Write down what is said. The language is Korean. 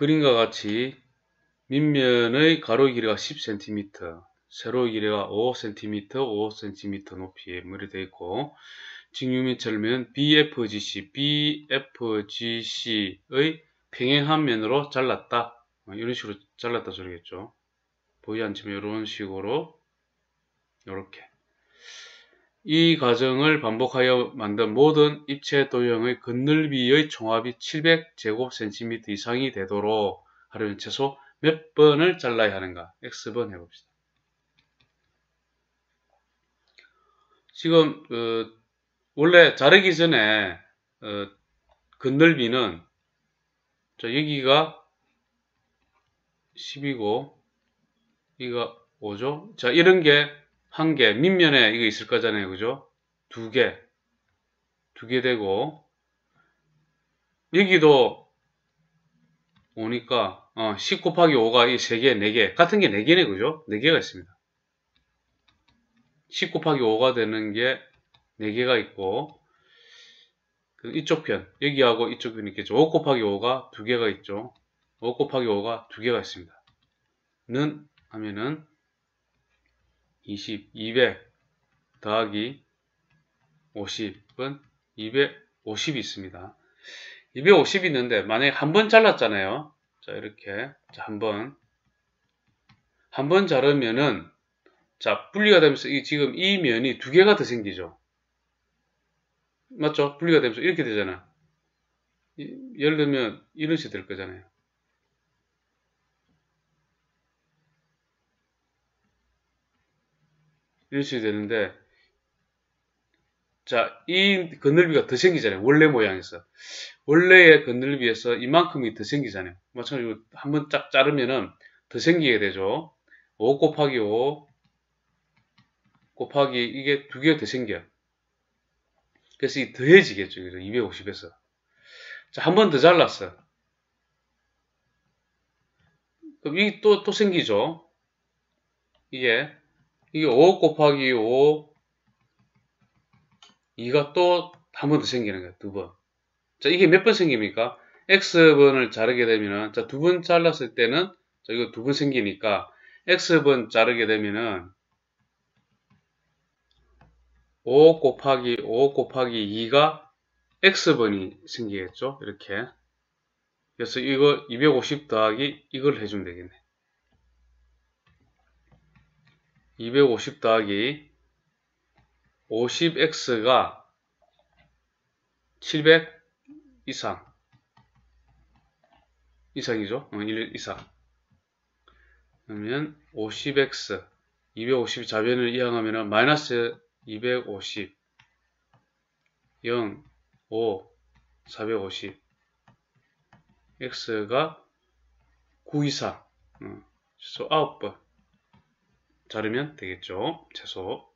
그림과 같이 밑면의 가로 길이가 10cm, 세로 길이가 5cm, 5cm 높이에 물이 되어 있고 직류 및 절면 BFGC, BFGC의 평행한 면으로 잘랐다. 어, 이런 식으로 잘랐다 소리겠죠. 보이지 않지만 이런 식으로 이렇게 이 과정을 반복하여 만든 모든 입체 도형의 근넓이의 총합이 700제곱센티미터 이상이 되도록 하려면 최소 몇 번을 잘라야 하는가? x번 해봅시다. 지금 어, 원래 자르기 전에 어, 근넓이는 자 여기가 10이고 기가 5죠. 자 이런 게한 개, 밑면에 이거 있을 거잖아요. 그죠? 두 개, 두 개 되고 여기도 오니까 어, 10 곱하기 5가 이 3개, 4개 같은 게 4개네 그죠? 4개가 있습니다. 10 곱하기 5가 되는 게 4개가 있고 그 이쪽 편, 여기하고 이쪽 편이 있겠죠. 5 곱하기 5가 2개가 있죠. 5 곱하기 5가 2개가 있습니다. 는 하면은 20, 200 더하기 50은 250이 있습니다. 250이 있는데 만약에 한 번 잘랐잖아요. 자 이렇게 자, 한 번. 한 번 자르면은 자 분리가 되면서 이, 지금 이 면이 두 개가 더 생기죠. 맞죠? 분리가 되면서 이렇게 되잖아. 이, 예를 들면 이런 식이 될 거잖아요. 이러셔야 되는데 자, 이 건널비가 더 생기잖아요. 원래 모양에서. 원래의 건널비에서 이만큼이 더 생기잖아요. 마찬가지로 한번 쫙 자르면은 더 생기게 되죠. 5 곱하기 5 곱하기 이게 두 개가 더 생겨요. 그래서 이 더해지겠죠. 그죠? 250에서. 자, 한번 더 잘랐어. 그럼 이 또, 또 생기죠. 이게 이게 5 곱하기 5 2가 또 한 번 더 생기는 거야 두 번. 자 이게 몇 번 생깁니까? x번을 자르게 되면은 자두 번 잘랐을 때는 자 이거 두 번 생기니까 x번 자르게 되면은 5 곱하기 5 곱하기 2가 x번이 생기겠죠 이렇게 그래서 이거 250 더하기 이걸 해주면 되겠네 250 더하기 50x가 700 이상 이상이죠? 어, 1 이상 그러면 50x 250 자변을 이항하면 마이너스 250 0 5 450 x가 9 이상 어, 9번 자르면 되겠죠. 최소